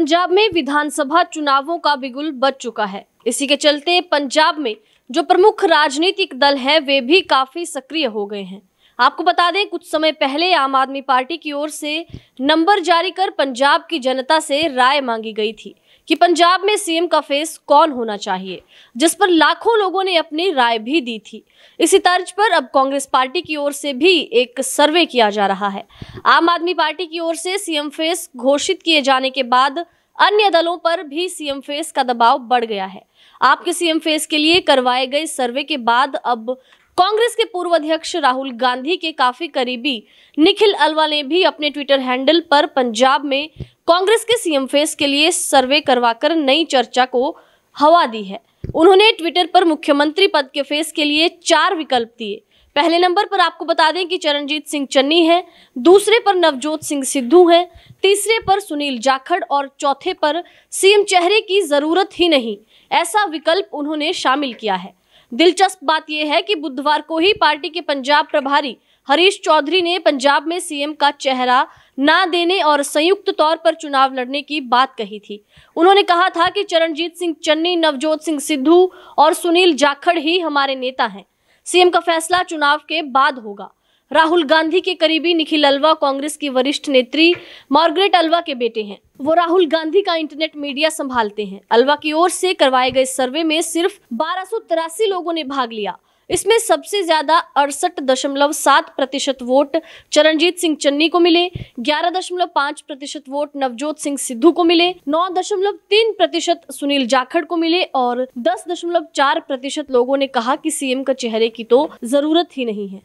पंजाब में विधानसभा चुनावों का बिगुल बच चुका है इसी के चलते पंजाब में जो प्रमुख राजनीतिक दल है वे भी काफी सक्रिय हो गए हैं आपको बता दें कुछ समय पहले आम आदमी पार्टी की ओर से नंबर जारी कर पंजाब की जनता से राय मांगी गई थी कि पंजाब में सीएम का फेस कौन होना चाहिए जिस पर लाखों लोगों ने अपनी राय भी दी थी इसी तर्ज पर अब कांग्रेस पार्टी की ओर से भी एक सर्वे किया जा रहा है आम आदमी पार्टी की ओर से सीएम फेस घोषित किए जाने के बाद अन्य दलों पर भी सीएम फेस का दबाव बढ़ गया है आपके सीएम फेस के लिए करवाए गए सर्वे के बाद अब कांग्रेस के पूर्व अध्यक्ष राहुल गांधी के काफी करीबी निखिल अलवा ने भी अपने ट्विटर हैंडल पर पंजाब में कांग्रेस के सीएम फेस के लिए सर्वे करवाकर नई चर्चा को हवा दी है उन्होंने ट्विटर पर मुख्यमंत्री पद के फेस के लिए चार विकल्प दिए पहले नंबर पर आपको बता दें कि चरणजीत सिंह चन्नी है दूसरे पर नवजोत सिंह सिद्धू हैं तीसरे पर सुनील जाखड़ और चौथे पर सीएम चेहरे की जरूरत ही नहीं ऐसा विकल्प उन्होंने शामिल किया है दिलचस्प बात यह है कि बुधवार को ही पार्टी के पंजाब प्रभारी हरीश चौधरी ने पंजाब में सीएम का चेहरा ना देने और संयुक्त तौर पर चुनाव लड़ने की बात कही थी उन्होंने कहा था कि चरणजीत सिंह चन्नी नवजोत सिंह सिद्धू और सुनील जाखड़ ही हमारे नेता हैं सीएम का फैसला चुनाव के बाद होगा राहुल गांधी के करीबी निखिल अलवा कांग्रेस की वरिष्ठ नेत्री मार्गरेट अलवा के बेटे हैं वो राहुल गांधी का इंटरनेट मीडिया संभालते हैं अलवा की ओर से करवाए गए सर्वे में सिर्फ बारह लोगों ने भाग लिया इसमें सबसे ज्यादा अड़सठ दशमलव सात प्रतिशत वोट चरणजीत सिंह चन्नी को मिले ग्यारह दशमलव पाँच प्रतिशत वोट नवजोत सिंह सिद्धू को मिले नौ दशमलव तीन प्रतिशत सुनील जाखड़ को मिले और दस दशमलव चार प्रतिशत लोगों ने कहा कि सीएम का चेहरे की तो जरूरत ही नहीं है